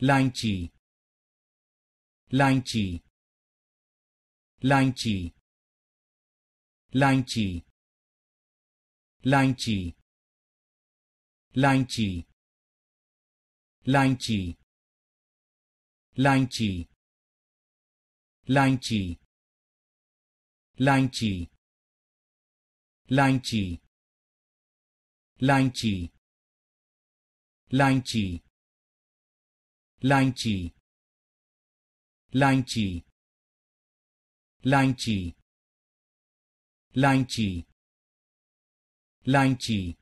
lychee lychee lychee lychee lychee lychee lychee lychee lychee lychee lychee lychee lychee Lanchi. Lanchi. Lanchi. Lanchi. Lanchi.